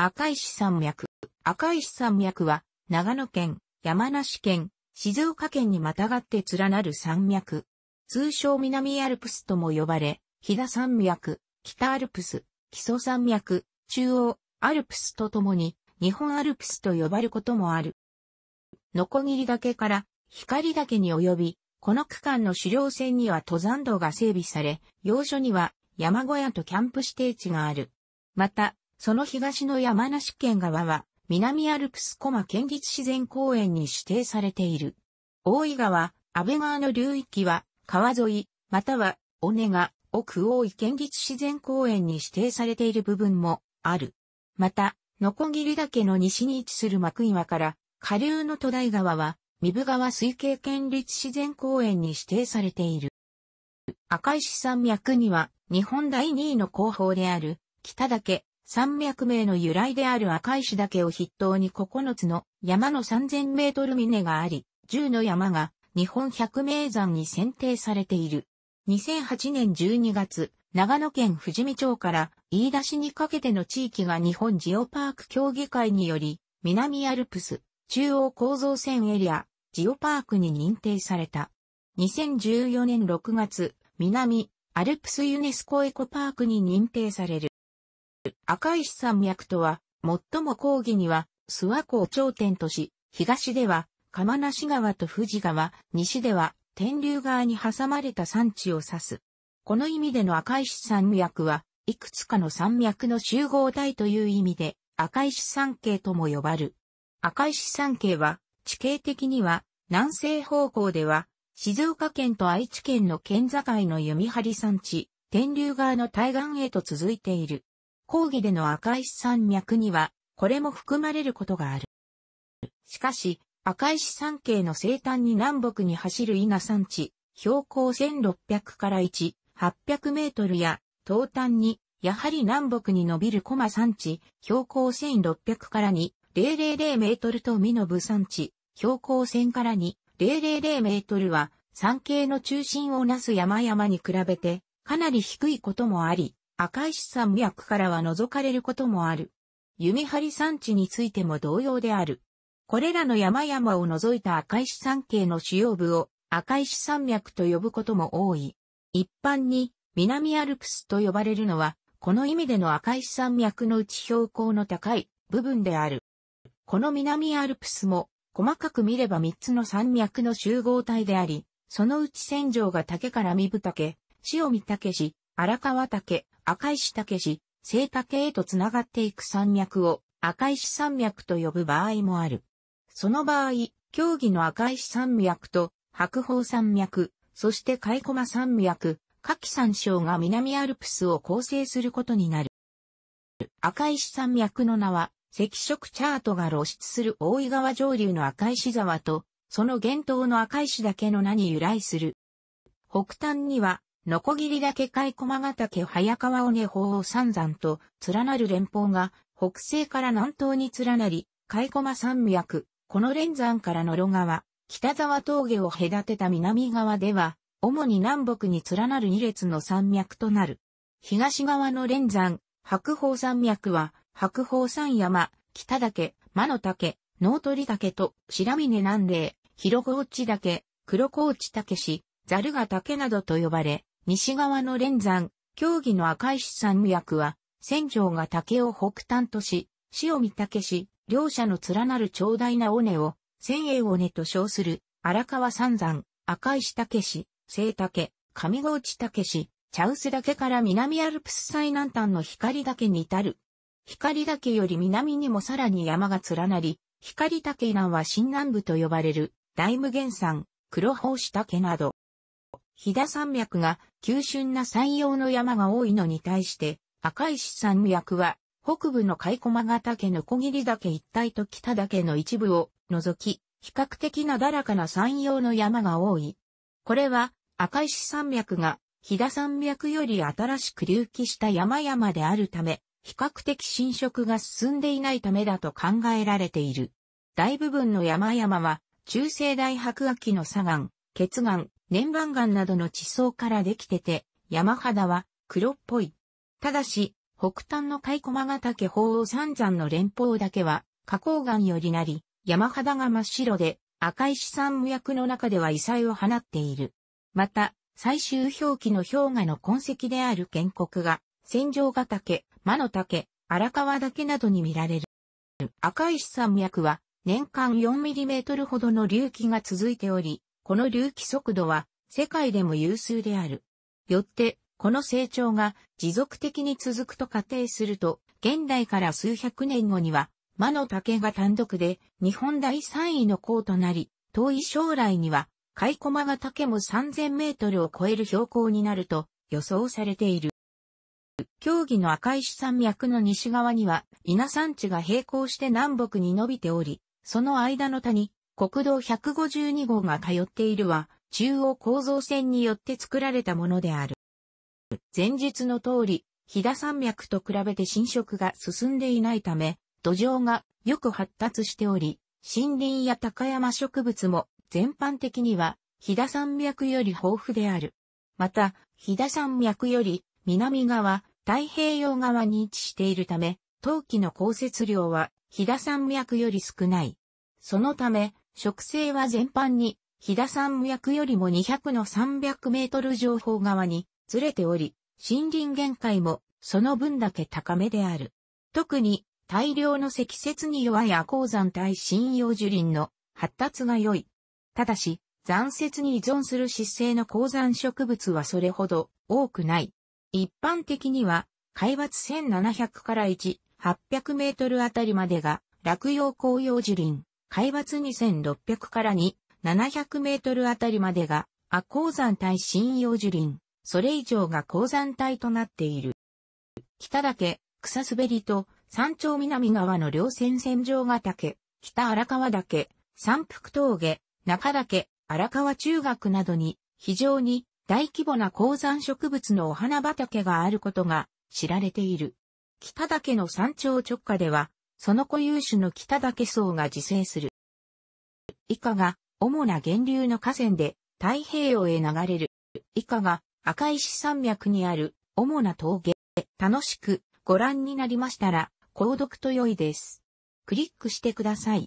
赤石山脈。赤石山脈は、長野県、山梨県、静岡県にまたがって連なる山脈。通称南アルプスとも呼ばれ、飛騨山脈、北アルプス、木曽山脈、中央、アルプスとともに、日本アルプスと呼ばれることもある。ノコギリ岳から光岳に及び、この区間の狩猟船には登山道が整備され、要所には山小屋とキャンプ指定地がある。また、その東の山梨県側は、南アルプス駒県立自然公園に指定されている。大井川、安倍川の流域は、川沿い、または、尾根が、奥大井県立自然公園に指定されている部分も、ある。また、のこぎり岳の西に位置する幕岩から、下流の戸台川は、三部川水系県立自然公園に指定されている。赤石山脈には、日本第2位の後方である、北岳、山脈名の由来である赤石岳を筆頭に9つの山の3000メートル峰があり、10の山が日本百名山に選定されている。2008年12月、長野県富士見町から飯田市にかけての地域が日本ジオパーク協議会により、南アルプス、中央構造線エリア、ジオパークに認定された。2014年6月、南、アルプスユネスコエコパークに認定される。赤石山脈とは、最も講義には、諏訪湖を頂点とし、東では、釜梨川と富士川、西では、天竜川に挟まれた山地を指す。この意味での赤石山脈は、いくつかの山脈の集合体という意味で、赤石山系とも呼ばる。赤石山系は、地形的には、南西方向では、静岡県と愛知県の県境の弓張山地、天竜川の対岸へと続いている。講義での赤石山脈には、これも含まれることがある。しかし、赤石山系の西端に南北に走る稲山地、標高1600から1、800メートルや、東端に、やはり南北に伸びる駒山地、標高1600から2、000メートルと身部山地、標高1000から2、000メートルは、山系の中心をなす山々に比べて、かなり低いこともあり、赤石山脈からは除かれることもある。弓張山地についても同様である。これらの山々を除いた赤石山系の主要部を赤石山脈と呼ぶことも多い。一般に南アルプスと呼ばれるのは、この意味での赤石山脈のうち標高の高い部分である。この南アルプスも細かく見れば三つの山脈の集合体であり、そのうち戦場が竹から三部竹、塩見竹市、荒川竹、赤石武市、聖竹へと繋がっていく山脈を赤石山脈と呼ぶ場合もある。その場合、競技の赤石山脈と白鳳山脈、そして貝駒山脈、下記山椒が南アルプスを構成することになる。赤石山脈の名は、赤色チャートが露出する大井川上流の赤石沢と、その源頭の赤石だけの名に由来する。北端にはのこぎり岳海駒ヶ岳早川尾根法三山と連なる連峰が北西から南東に連なり、海駒山脈、この連山からの路側、北沢峠を隔てた南側では、主に南北に連なる2列の山脈となる。東側の連山、白鳳山脈は、白鳳山山、北岳、魔の岳、脳鳥岳と白峰南嶺、広河内岳、黒河内岳し、ザルガ岳などと呼ばれ、西側の連山、競技の赤石山脈は、戦場が竹を北端とし、塩見竹し、両者の連なる長大な尾根を、千栄尾根と称する、荒川三山、赤石竹市、清竹、上河内竹市、茶臼岳から南アルプス最南端の光岳に至る。光岳より南にもさらに山が連なり、光岳南は新南部と呼ばれる、大無限山、黒宝子竹など、飛騨山脈が急峻な山陽の山が多いのに対して、赤石山脈は北部の貝駒ヶ岳の小切岳一帯と北岳の一部を除き、比較的なだらかな山陽の山が多い。これは赤石山脈が飛騨山脈より新しく隆起した山々であるため、比較的侵食が進んでいないためだと考えられている。大部分の山々は中世大白亜紀の砂岩、血岩、粘板岩などの地層からできてて、山肌は黒っぽい。ただし、北端の甲斐駒ヶ岳鳳凰三山の連峰だけは、花崗岩よりなり、山肌が真っ白で、赤石山無役の中では異彩を放っている。また、最終表記の氷河の痕跡である建国が、戦場ヶ岳、魔の岳、荒川岳などに見られる。赤石山脈は、年間 4mm ほどの隆起が続いており、この隆起速度は世界でも有数である。よって、この成長が持続的に続くと仮定すると、現代から数百年後には、魔の竹が単独で日本第3位の項となり、遠い将来には、カイコマが竹も3000メートルを超える標高になると予想されている。競技の赤石山脈の西側には稲山地が並行して南北に伸びており、その間の谷、国道152号が通っているは、中央構造線によって作られたものである。前述の通り、飛騨山脈と比べて侵食が進んでいないため、土壌がよく発達しており、森林や高山植物も全般的には飛騨山脈より豊富である。また、飛騨山脈より南側、太平洋側に位置しているため、冬季の降雪量は飛騨山脈より少ない。そのため、植生は全般に、飛騨山脈よりも200の300メートル上方側にずれており、森林限界もその分だけ高めである。特に大量の積雪に弱い亜鉱山対針葉樹林の発達が良い。ただし、残雪に依存する湿性の鉱山植物はそれほど多くない。一般的には、海抜1700から1、800メートルあたりまでが落葉紅葉樹林。海抜2600から2、700メートルあたりまでが、亜鉱山帯針葉樹林、それ以上が鉱山帯となっている。北岳、草滑りと、山頂南側の両線線上ヶ岳、北荒川岳、山腹峠、中岳、荒川中学などに、非常に大規模な鉱山植物のお花畑があることが知られている。北岳の山頂直下では、その固有種の北岳層が自生する。以下が、主な源流の河川で、太平洋へ流れる。以下が、赤石山脈にある、主な峠。楽しく、ご覧になりましたら、購読と良いです。クリックしてください。